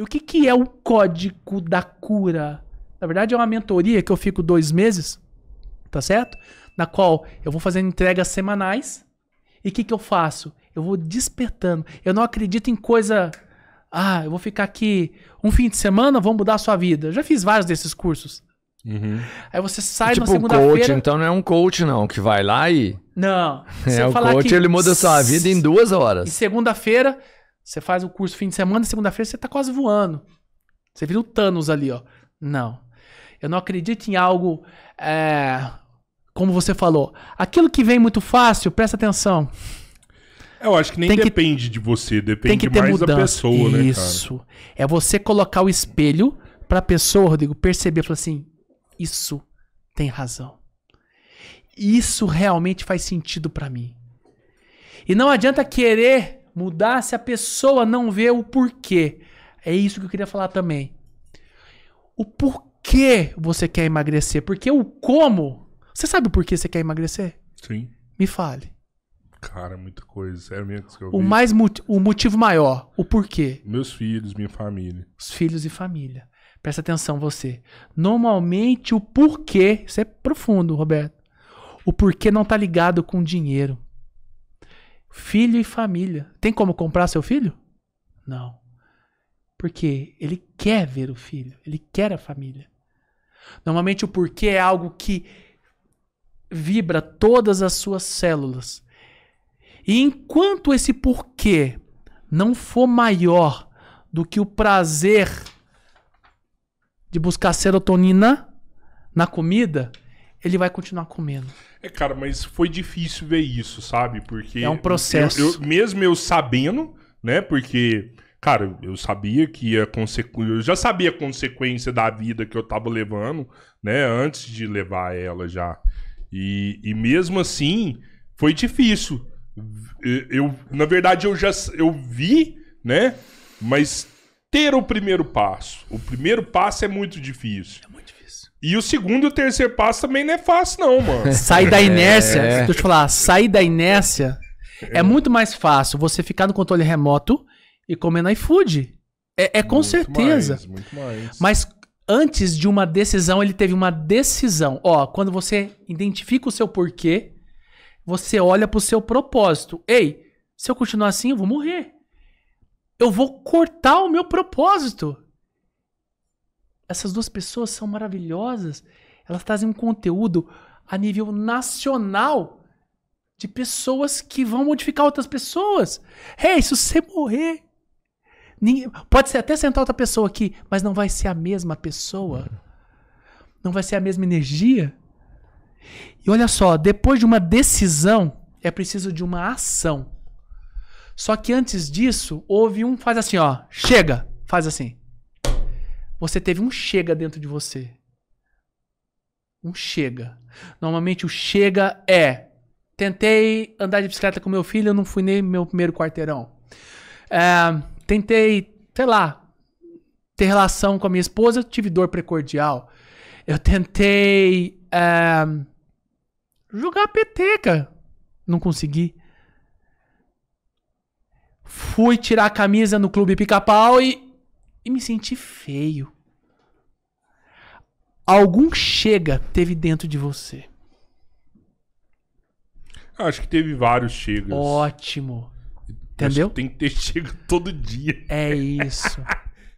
E o que, que é o código da cura? Na verdade, é uma mentoria que eu fico dois meses, tá certo? Na qual eu vou fazendo entregas semanais. E o que, que eu faço? Eu vou despertando. Eu não acredito em coisa. Ah, eu vou ficar aqui um fim de semana, vou mudar a sua vida. Eu já fiz vários desses cursos. Uhum. Aí você sai é tipo na segunda-feira. coach, então não é um coach, não, que vai lá e. Não. É, o coach, que... ele muda a sua vida em duas horas. E segunda-feira, você faz o curso fim de semana, segunda-feira você tá quase voando. Você vira o Thanos ali, ó. Não. Eu não acredito em algo. É, como você falou. Aquilo que vem muito fácil, presta atenção. Eu acho que nem tem depende que, de você, depende mais mudança. da pessoa, Isso. né? Isso. É você colocar o espelho pra pessoa, Rodrigo, perceber, falar assim: isso tem razão. Isso realmente faz sentido para mim. E não adianta querer Mudar se a pessoa não vê o porquê. É isso que eu queria falar também. O porquê você quer emagrecer? Porque o como. Você sabe o porquê você quer emagrecer? Sim. Me fale. Cara, muita coisa. É mesmo que eu o vi. mais o motivo maior, o porquê. Meus filhos, minha família. Os filhos e família. Presta atenção você. Normalmente o porquê, isso é profundo, Roberto. O porquê não tá ligado com dinheiro. Filho e família. Tem como comprar seu filho? Não. Porque ele quer ver o filho, ele quer a família. Normalmente o porquê é algo que vibra todas as suas células. E enquanto esse porquê não for maior do que o prazer de buscar serotonina na comida, ele vai continuar comendo. É, cara, mas foi difícil ver isso, sabe? Porque. É um processo. Eu, eu, mesmo eu sabendo, né? Porque, cara, eu sabia que a consequência. Eu já sabia a consequência da vida que eu tava levando, né? Antes de levar ela já. E, e mesmo assim, foi difícil. Eu, na verdade, eu já eu vi, né? Mas ter o primeiro passo. O primeiro passo é muito difícil. É muito difícil. E o segundo e o terceiro passo também não é fácil, não, mano. sai da é. inércia. É. Deixa eu te falar, sair da inércia é. é. muito mais fácil você ficar no controle remoto e comer no iFood. É, é com muito certeza. Mais, muito mais. Mas antes de uma decisão, ele teve uma decisão. Ó, quando você identifica o seu porquê, você olha pro seu propósito. Ei, se eu continuar assim, eu vou morrer. Eu vou cortar o meu propósito essas duas pessoas são maravilhosas. Elas trazem um conteúdo a nível nacional de pessoas que vão modificar outras pessoas. Hey, se você morrer, ninguém, pode ser até sentar outra pessoa aqui, mas não vai ser a mesma pessoa. Não vai ser a mesma energia. E olha só, depois de uma decisão, é preciso de uma ação. Só que antes disso, houve um faz assim, ó, chega, faz assim. Você teve um chega dentro de você. Um chega. Normalmente o chega é. Tentei andar de bicicleta com meu filho, eu não fui nem meu primeiro quarteirão. É, tentei, sei lá, ter relação com a minha esposa, eu tive dor precordial. Eu tentei é, jogar peteca, não consegui. Fui tirar a camisa no clube pica-pau e e me senti feio. Algum chega teve dentro de você. acho que teve vários chegas. Ótimo. Entendeu? Tem que ter chega todo dia. É isso.